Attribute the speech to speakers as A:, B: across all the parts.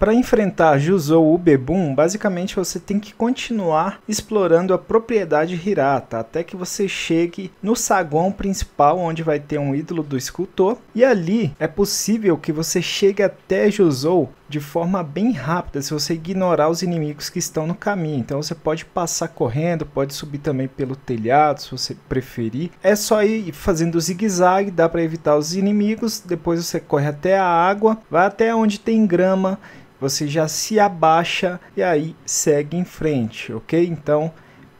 A: Para enfrentar Juzou ou Ubebum, basicamente você tem que continuar explorando a propriedade Hirata até que você chegue no saguão principal onde vai ter um ídolo do escultor e ali é possível que você chegue até Juzou de forma bem rápida se você ignorar os inimigos que estão no caminho. Então você pode passar correndo, pode subir também pelo telhado se você preferir. É só ir fazendo zigue-zague, dá para evitar os inimigos. Depois você corre até a água, vai até onde tem grama, você já se abaixa e aí segue em frente, ok? Então,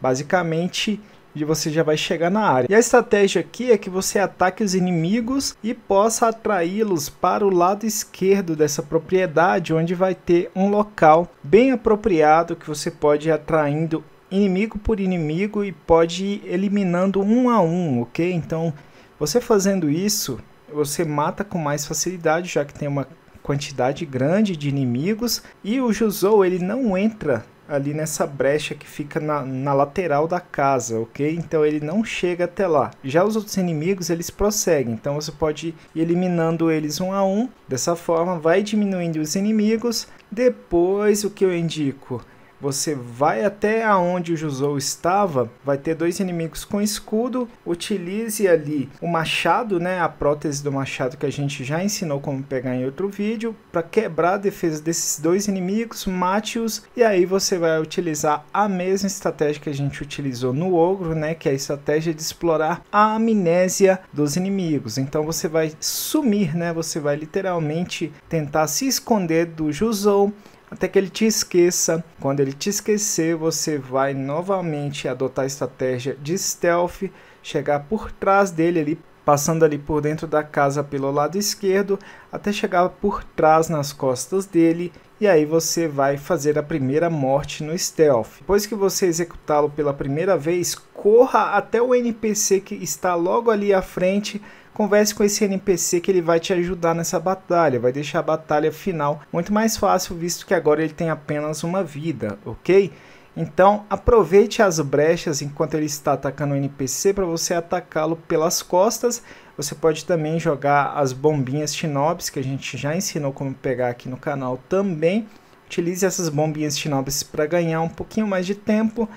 A: basicamente e você já vai chegar na área. E a estratégia aqui é que você ataque os inimigos e possa atraí-los para o lado esquerdo dessa propriedade, onde vai ter um local bem apropriado que você pode ir atraindo inimigo por inimigo e pode ir eliminando um a um, ok? Então, você fazendo isso, você mata com mais facilidade, já que tem uma quantidade grande de inimigos e o Juzou ele não entra ali nessa brecha que fica na, na, lateral da casa, ok? Então ele não chega até lá. Já os outros inimigos eles prosseguem, então você pode ir eliminando eles um a um. Dessa forma vai diminuindo os inimigos. Depois o que eu indico você vai até aonde o Jusou estava, vai ter dois inimigos com escudo, utilize ali o machado, né, a prótese do machado que a gente já ensinou como pegar em outro vídeo, para quebrar a defesa desses dois inimigos, mate-os e aí você vai utilizar a mesma estratégia que a gente utilizou no ogro, né, que é a estratégia de explorar a amnésia dos inimigos. Então você vai sumir, né, você vai literalmente tentar se esconder do Jusou até que ele te esqueça. Quando ele te esquecer, você vai novamente adotar a estratégia de stealth, chegar por trás dele ali, passando ali por dentro da casa pelo lado esquerdo, até chegar por trás nas costas dele e aí você vai fazer a primeira morte no stealth. Depois que você executá-lo pela primeira vez, corra até o NPC que está logo ali à frente Converse com esse NPC que ele vai te ajudar nessa batalha, vai deixar a batalha final muito mais fácil, visto que agora ele tem apenas uma vida, ok? Então aproveite as brechas enquanto ele está atacando o NPC para você atacá-lo pelas costas. Você pode também jogar as bombinhas shinobis que a gente já ensinou como pegar aqui no canal também. Utilize essas bombinhas shinobis para ganhar um pouquinho mais de tempo.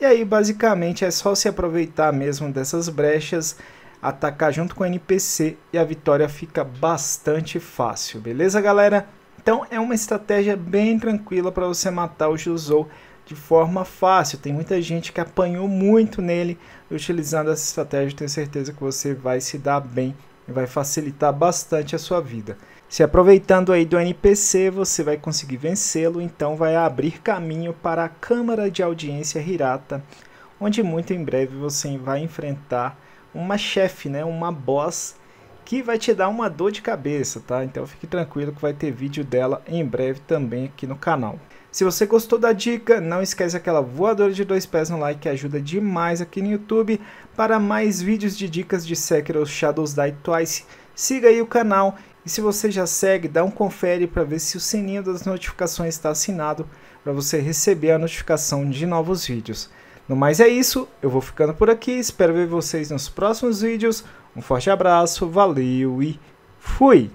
A: E aí basicamente é só se aproveitar mesmo dessas brechas atacar junto com o NPC e a vitória fica bastante fácil, beleza galera? Então é uma estratégia bem tranquila para você matar o Juzou de forma fácil. Tem muita gente que apanhou muito nele utilizando essa estratégia. Tenho certeza que você vai se dar bem e vai facilitar bastante a sua vida. Se aproveitando aí do NPC, você vai conseguir vencê-lo, então vai abrir caminho para a Câmara de Audiência Hirata, onde muito em breve você vai enfrentar uma chefe, né? Uma boss que vai te dar uma dor de cabeça, tá? Então fique tranquilo que vai ter vídeo dela em breve também aqui no canal. Se você gostou da dica, não esquece aquela voadora de dois pés no like que ajuda demais aqui no YouTube. Para mais vídeos de dicas de Sekiro Shadows Die Twice, siga aí o canal. E se você já segue, dá um confere para ver se o sininho das notificações está assinado para você receber a notificação de novos vídeos. No mais é isso, eu vou ficando por aqui, espero ver vocês nos próximos vídeos. Um forte abraço, valeu e fui!